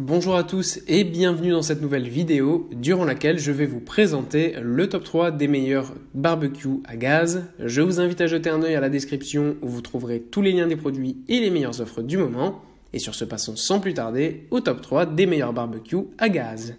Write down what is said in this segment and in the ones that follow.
Bonjour à tous et bienvenue dans cette nouvelle vidéo durant laquelle je vais vous présenter le top 3 des meilleurs barbecues à gaz. Je vous invite à jeter un œil à la description où vous trouverez tous les liens des produits et les meilleures offres du moment. Et sur ce, passons sans plus tarder au top 3 des meilleurs barbecues à gaz.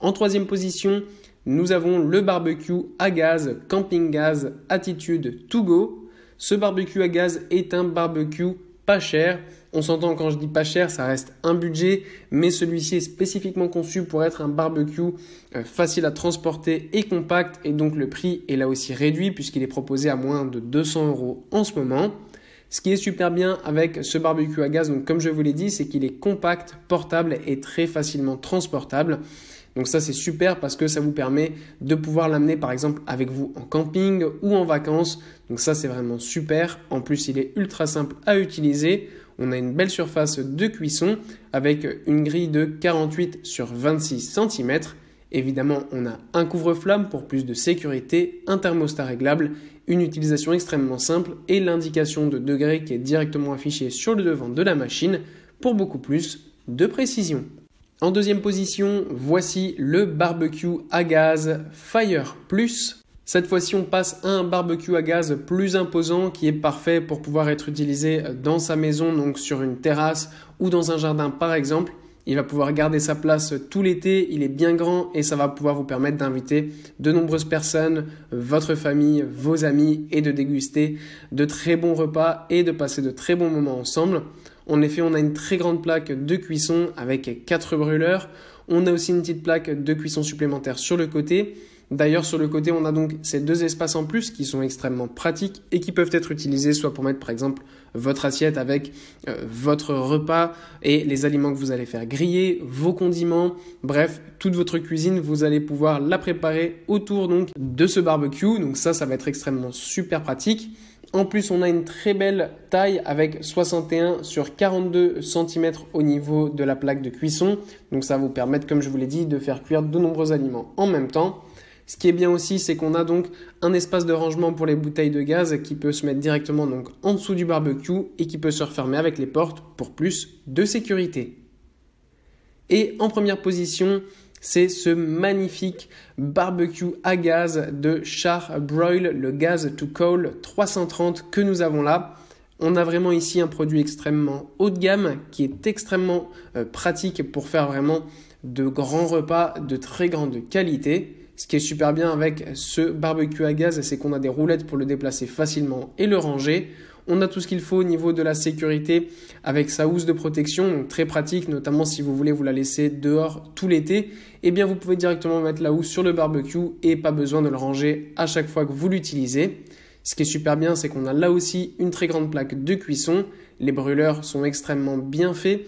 En troisième position, nous avons le barbecue à gaz Camping Gaz Attitude To Go. Ce barbecue à gaz est un barbecue pas cher on s'entend quand je dis pas cher, ça reste un budget, mais celui-ci est spécifiquement conçu pour être un barbecue euh, facile à transporter et compact, et donc le prix est là aussi réduit puisqu'il est proposé à moins de 200 euros en ce moment. Ce qui est super bien avec ce barbecue à gaz, donc comme je vous l'ai dit, c'est qu'il est compact, portable et très facilement transportable. Donc ça c'est super parce que ça vous permet de pouvoir l'amener par exemple avec vous en camping ou en vacances. Donc ça c'est vraiment super. En plus il est ultra simple à utiliser on a une belle surface de cuisson avec une grille de 48 sur 26 cm. Évidemment, on a un couvre-flamme pour plus de sécurité, un thermostat réglable, une utilisation extrêmement simple et l'indication de degré qui est directement affichée sur le devant de la machine pour beaucoup plus de précision. En deuxième position, voici le barbecue à gaz Fire Plus cette fois-ci, on passe à un barbecue à gaz plus imposant qui est parfait pour pouvoir être utilisé dans sa maison, donc sur une terrasse ou dans un jardin par exemple. Il va pouvoir garder sa place tout l'été, il est bien grand et ça va pouvoir vous permettre d'inviter de nombreuses personnes, votre famille, vos amis et de déguster de très bons repas et de passer de très bons moments ensemble. En effet, on a une très grande plaque de cuisson avec 4 brûleurs. On a aussi une petite plaque de cuisson supplémentaire sur le côté D'ailleurs, sur le côté, on a donc ces deux espaces en plus qui sont extrêmement pratiques et qui peuvent être utilisés soit pour mettre par exemple votre assiette avec euh, votre repas et les aliments que vous allez faire griller, vos condiments, bref, toute votre cuisine, vous allez pouvoir la préparer autour donc de ce barbecue. Donc ça, ça va être extrêmement super pratique. En plus, on a une très belle taille avec 61 sur 42 cm au niveau de la plaque de cuisson. Donc ça va vous permettre, comme je vous l'ai dit, de faire cuire de nombreux aliments en même temps. Ce qui est bien aussi, c'est qu'on a donc un espace de rangement pour les bouteilles de gaz qui peut se mettre directement donc en dessous du barbecue et qui peut se refermer avec les portes pour plus de sécurité. Et en première position, c'est ce magnifique barbecue à gaz de Char Broil, le gaz to coal 330 que nous avons là. On a vraiment ici un produit extrêmement haut de gamme qui est extrêmement euh, pratique pour faire vraiment de grands repas de très grande qualité. Ce qui est super bien avec ce barbecue à gaz, c'est qu'on a des roulettes pour le déplacer facilement et le ranger. On a tout ce qu'il faut au niveau de la sécurité avec sa housse de protection, très pratique, notamment si vous voulez vous la laisser dehors tout l'été. Eh bien, vous pouvez directement mettre la housse sur le barbecue et pas besoin de le ranger à chaque fois que vous l'utilisez. Ce qui est super bien, c'est qu'on a là aussi une très grande plaque de cuisson. Les brûleurs sont extrêmement bien faits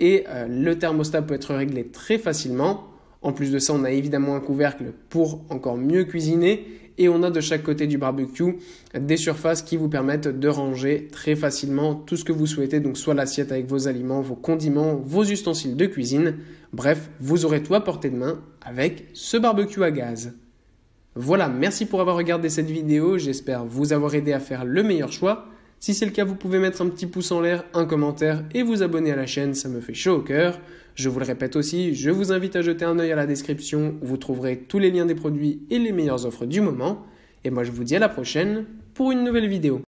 et euh, le thermostat peut être réglé très facilement. En plus de ça, on a évidemment un couvercle pour encore mieux cuisiner et on a de chaque côté du barbecue des surfaces qui vous permettent de ranger très facilement tout ce que vous souhaitez, donc soit l'assiette avec vos aliments, vos condiments, vos ustensiles de cuisine. Bref, vous aurez tout à portée de main avec ce barbecue à gaz. Voilà, merci pour avoir regardé cette vidéo, j'espère vous avoir aidé à faire le meilleur choix. Si c'est le cas, vous pouvez mettre un petit pouce en l'air, un commentaire et vous abonner à la chaîne, ça me fait chaud au cœur. Je vous le répète aussi, je vous invite à jeter un œil à la description vous trouverez tous les liens des produits et les meilleures offres du moment. Et moi je vous dis à la prochaine pour une nouvelle vidéo.